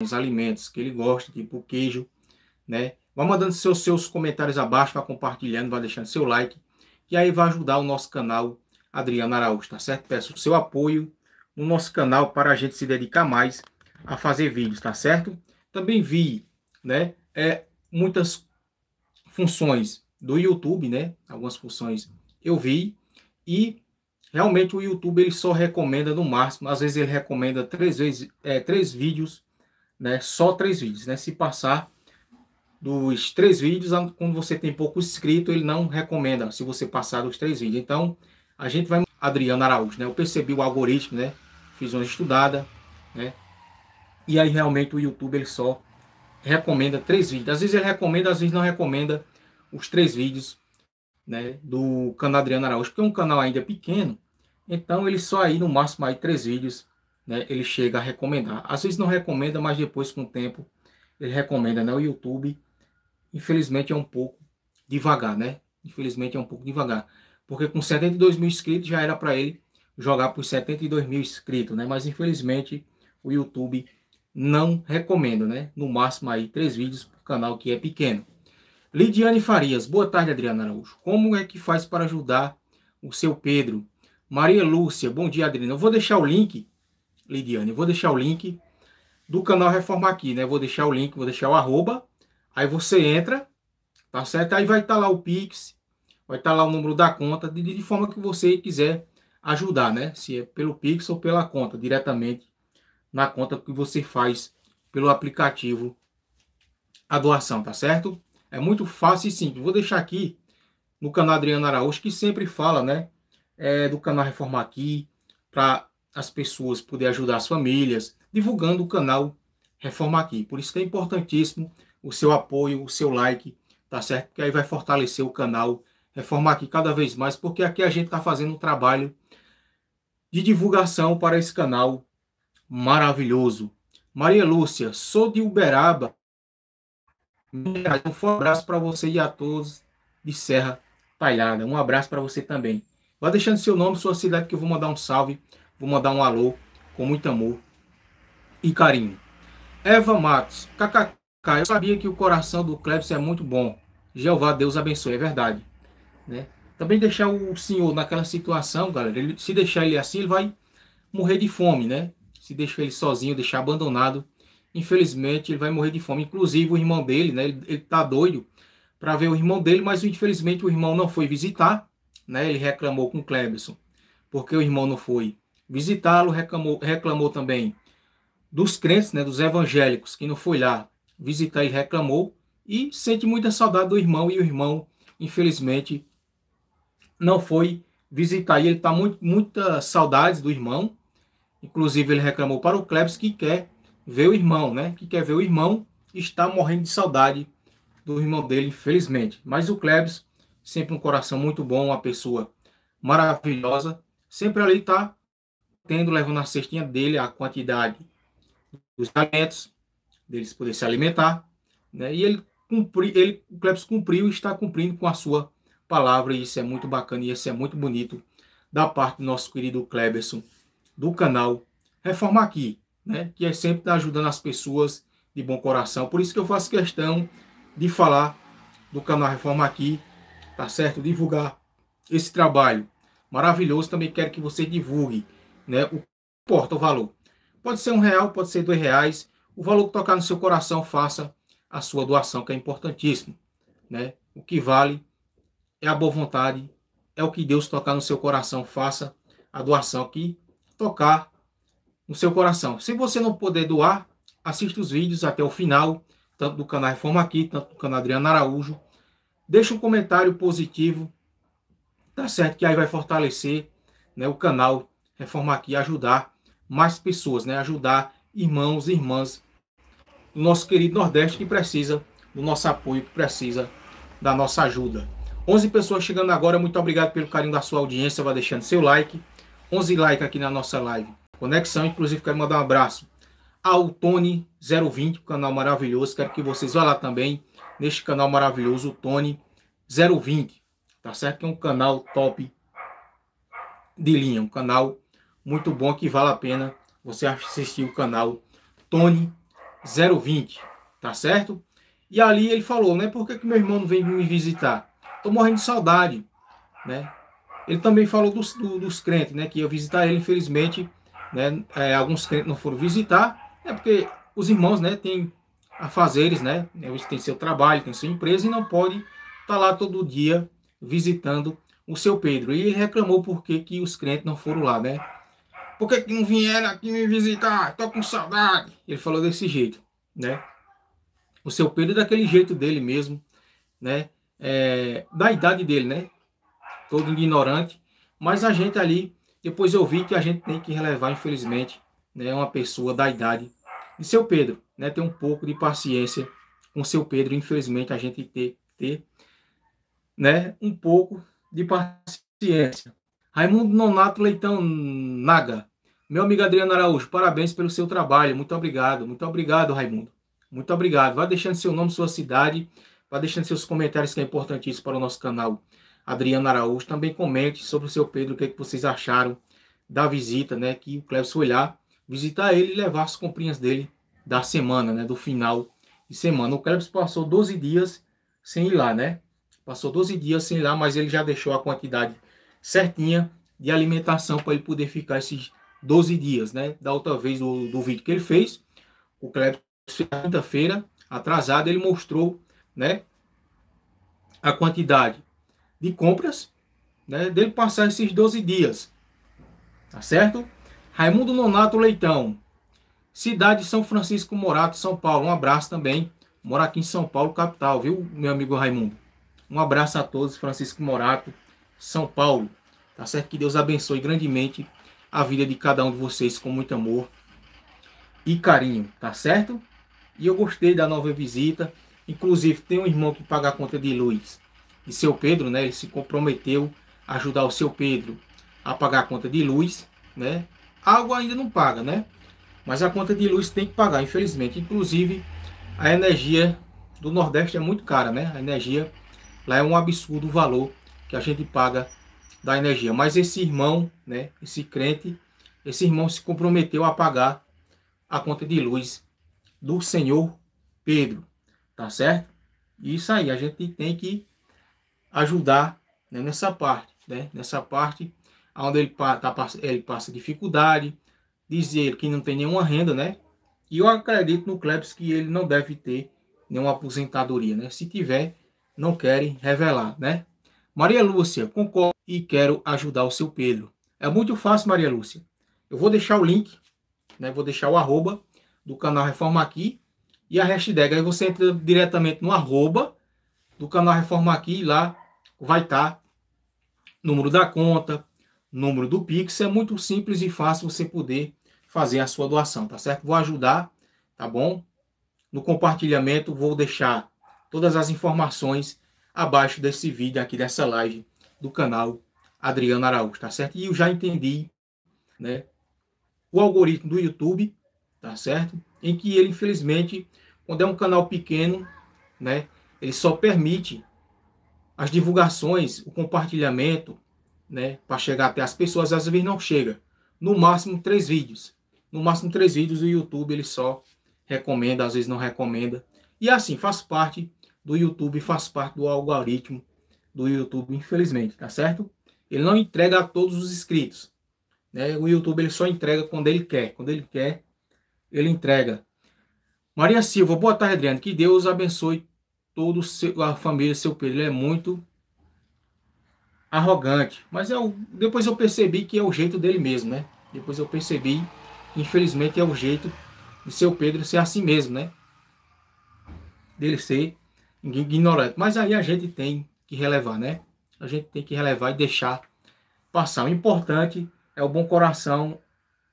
os alimentos que ele gosta, tipo queijo, né? Vá mandando seus, seus comentários abaixo, vá compartilhando, vá deixando seu like, e aí vai ajudar o nosso canal Adriano Araújo, tá certo? Peço o seu apoio no nosso canal para a gente se dedicar mais a fazer vídeos, tá certo? Também vi, né, é, muitas funções do YouTube, né? Algumas funções eu vi e realmente o YouTube ele só recomenda no máximo, às vezes ele recomenda três vezes, é, três vídeos né? Só três vídeos, né? Se passar dos três vídeos, quando você tem pouco inscrito, ele não recomenda se você passar dos três vídeos. Então, a gente vai... Adriano Araújo, né? Eu percebi o algoritmo, né? Fiz uma estudada, né? E aí, realmente, o YouTube, ele só recomenda três vídeos. Às vezes ele recomenda, às vezes não recomenda os três vídeos, né? Do canal Adriano Araújo, porque é um canal ainda pequeno. Então, ele só aí, no máximo, aí três vídeos né, ele chega a recomendar. Às vezes não recomenda, mas depois, com o tempo, ele recomenda. Né? O YouTube, infelizmente, é um pouco devagar, né? Infelizmente é um pouco devagar. Porque com 72 mil inscritos já era para ele jogar para os 72 mil inscritos, né? Mas infelizmente o YouTube não recomenda, né? No máximo aí três vídeos para o canal que é pequeno. Lidiane Farias, boa tarde, Adriana Araújo. Como é que faz para ajudar o seu Pedro? Maria Lúcia, bom dia, Adriana. Eu vou deixar o link Lidiane. Vou deixar o link do canal Reforma aqui, né? Vou deixar o link, vou deixar o arroba. Aí você entra, tá certo? Aí vai estar tá lá o Pix, vai estar tá lá o número da conta, de, de forma que você quiser ajudar, né? Se é pelo Pix ou pela conta, diretamente na conta que você faz pelo aplicativo a doação, tá certo? É muito fácil e simples. Vou deixar aqui no canal Adriano Araújo, que sempre fala, né? É, do canal Reforma Aqui, para as pessoas poder ajudar as famílias, divulgando o canal Reforma Aqui. Por isso que é importantíssimo o seu apoio, o seu like, tá certo? Porque aí vai fortalecer o canal Reforma Aqui cada vez mais, porque aqui a gente está fazendo um trabalho de divulgação para esse canal maravilhoso. Maria Lúcia, sou de Uberaba. Um forte abraço para você e a todos de Serra Talhada. Um abraço para você também. Vá deixando seu nome, sua cidade, que eu vou mandar um salve Vou mandar um alô com muito amor e carinho. Eva Matos, kkk, eu sabia que o coração do Clebson é muito bom. Jeová, Deus abençoe, é verdade. Né? Também deixar o senhor naquela situação, galera, ele, se deixar ele assim, ele vai morrer de fome, né? Se deixar ele sozinho, deixar abandonado, infelizmente ele vai morrer de fome. Inclusive o irmão dele, né? Ele, ele tá doido para ver o irmão dele, mas infelizmente o irmão não foi visitar, né? Ele reclamou com o Clebson, porque o irmão não foi visitá-lo, reclamou, reclamou também dos crentes, né, dos evangélicos, que não foi lá visitar e reclamou, e sente muita saudade do irmão, e o irmão, infelizmente, não foi visitar, e ele está muito muita saudade do irmão, inclusive ele reclamou para o Klebs que quer ver o irmão, né, que quer ver o irmão, está morrendo de saudade do irmão dele, infelizmente, mas o Klebs, sempre um coração muito bom, uma pessoa maravilhosa, sempre ali está tendo, levando na cestinha dele a quantidade dos alimentos, deles poder se alimentar, né? E ele cumpriu, ele, o Cleps cumpriu e está cumprindo com a sua palavra, e isso é muito bacana e isso é muito bonito da parte do nosso querido Kleberson, do canal Reforma Aqui, né? que é sempre tá ajudando as pessoas de bom coração. Por isso que eu faço questão de falar do canal Reforma Aqui, tá certo? Divulgar esse trabalho maravilhoso. Também quero que você divulgue né? O importa o valor. Pode ser um real, pode ser dois reais. O valor que tocar no seu coração, faça a sua doação, que é importantíssimo, né? O que vale é a boa vontade, é o que Deus tocar no seu coração, faça a doação que tocar no seu coração. Se você não puder doar, assista os vídeos até o final, tanto do canal Reforma Aqui, tanto do canal Adriano Araújo. Deixa um comentário positivo, tá certo? Que aí vai fortalecer né, o canal reformar aqui, ajudar mais pessoas, né? ajudar irmãos e irmãs do nosso querido Nordeste que precisa do nosso apoio, que precisa da nossa ajuda. 11 pessoas chegando agora, muito obrigado pelo carinho da sua audiência, vai deixando seu like. 11 like aqui na nossa live. Conexão, inclusive quero mandar um abraço ao Tony020, canal maravilhoso, quero que vocês vá lá também, neste canal maravilhoso, o Tony020, tá certo? Que é um canal top de linha, um canal muito bom que vale a pena você assistir o canal Tony 020, tá certo? E ali ele falou, né? Por que, que meu irmão não vem me visitar? Tô morrendo de saudade, né? Ele também falou dos, do, dos crentes, né? Que eu visitar ele, infelizmente, né? É, alguns crentes não foram visitar, é né, porque os irmãos, né? Tem afazeres, né? Eles têm seu trabalho, tem sua empresa e não pode estar tá lá todo dia visitando o seu Pedro. E ele reclamou por que os crentes não foram lá, né? Por que, que não vieram aqui me visitar? Tô com saudade. Ele falou desse jeito, né? O seu Pedro é daquele jeito dele mesmo, né? É, da idade dele, né? Todo ignorante. Mas a gente ali, depois eu vi que a gente tem que relevar, infelizmente, né? Uma pessoa da idade de seu Pedro, né? Ter um pouco de paciência com seu Pedro, infelizmente, a gente tem que ter né? Um pouco de paciência. Raimundo Nonato Leitão Naga. Meu amigo Adriano Araújo, parabéns pelo seu trabalho. Muito obrigado. Muito obrigado, Raimundo. Muito obrigado. Vá deixando seu nome, sua cidade. Vá deixando seus comentários, que é importantíssimo para o nosso canal. Adriano Araújo, também comente sobre o seu Pedro, o que, é que vocês acharam da visita, né? Que o Cleves foi lá visitar ele e levar as comprinhas dele da semana, né? Do final de semana. O Cleves passou 12 dias sem ir lá, né? Passou 12 dias sem ir lá, mas ele já deixou a quantidade certinha de alimentação para ele poder ficar esses 12 dias, né? Da outra vez do, do vídeo que ele fez, o Cleber, quinta-feira, atrasado, ele mostrou, né? A quantidade de compras, né? Dele passar esses 12 dias, tá certo? Raimundo Nonato Leitão, cidade São Francisco Morato, São Paulo. Um abraço também, mora aqui em São Paulo, capital, viu, meu amigo Raimundo? Um abraço a todos, Francisco Morato, São Paulo. Tá certo? Que Deus abençoe grandemente a vida de cada um de vocês com muito amor e carinho, tá certo? E eu gostei da nova visita. Inclusive, tem um irmão que paga a conta de luz. E seu Pedro, né? Ele se comprometeu a ajudar o seu Pedro a pagar a conta de luz, né? Algo ainda não paga, né? Mas a conta de luz tem que pagar, infelizmente. Inclusive, a energia do Nordeste é muito cara, né? A energia lá é um absurdo o valor que a gente paga da energia. Mas esse irmão, né, esse crente, esse irmão se comprometeu a pagar a conta de luz do Senhor Pedro, tá certo? Isso aí, a gente tem que ajudar né, nessa parte, né? Nessa parte onde ele, tá, ele passa dificuldade, dizer que não tem nenhuma renda, né? E eu acredito no Klebs que ele não deve ter nenhuma aposentadoria, né? Se tiver, não querem revelar, né? Maria Lúcia, concordo e quero ajudar o seu Pedro. É muito fácil, Maria Lúcia. Eu vou deixar o link, né? Vou deixar o arroba do canal Reforma Aqui e a hashtag. Aí você entra diretamente no arroba do canal Reforma Aqui e lá vai estar tá número da conta, número do Pix. É muito simples e fácil você poder fazer a sua doação, tá certo? Vou ajudar, tá bom? No compartilhamento vou deixar todas as informações abaixo desse vídeo aqui dessa live do canal Adriano Araújo, tá certo? E eu já entendi, né, o algoritmo do YouTube, tá certo? Em que ele, infelizmente, quando é um canal pequeno, né, ele só permite as divulgações, o compartilhamento, né, para chegar até as pessoas, às vezes não chega. No máximo três vídeos. No máximo três vídeos o YouTube ele só recomenda, às vezes não recomenda. E assim, faz parte do YouTube faz parte do algoritmo do YouTube, infelizmente, tá certo? Ele não entrega a todos os inscritos. Né? O YouTube ele só entrega quando ele quer. Quando ele quer, ele entrega. Maria Silva, boa tarde, Adriano. Que Deus abençoe toda a família, seu Pedro. Ele é muito arrogante. Mas eu, depois eu percebi que é o jeito dele mesmo, né? Depois eu percebi, infelizmente, é o jeito de seu Pedro ser assim mesmo, né? Dele ser ignorante. Mas aí a gente tem que relevar, né? A gente tem que relevar e deixar passar. O importante é o bom coração,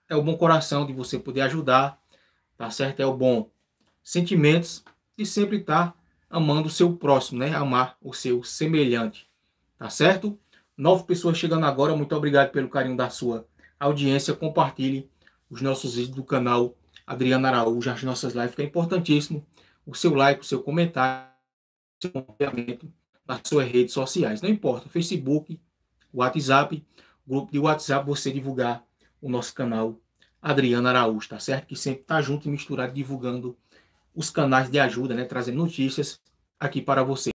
é o bom coração de você poder ajudar, tá certo? É o bom sentimentos e sempre estar tá amando o seu próximo, né? Amar o seu semelhante, tá certo? Nove pessoas chegando agora, muito obrigado pelo carinho da sua audiência. Compartilhe os nossos vídeos do canal Adriana Araújo, as nossas lives, que é importantíssimo. O seu like, o seu comentário seu compartilhamento nas suas redes sociais. Não importa, Facebook, WhatsApp, grupo de WhatsApp, você divulgar o nosso canal Adriana Araújo, tá certo? Que sempre tá junto e misturado, divulgando os canais de ajuda, né? Trazendo notícias aqui para você.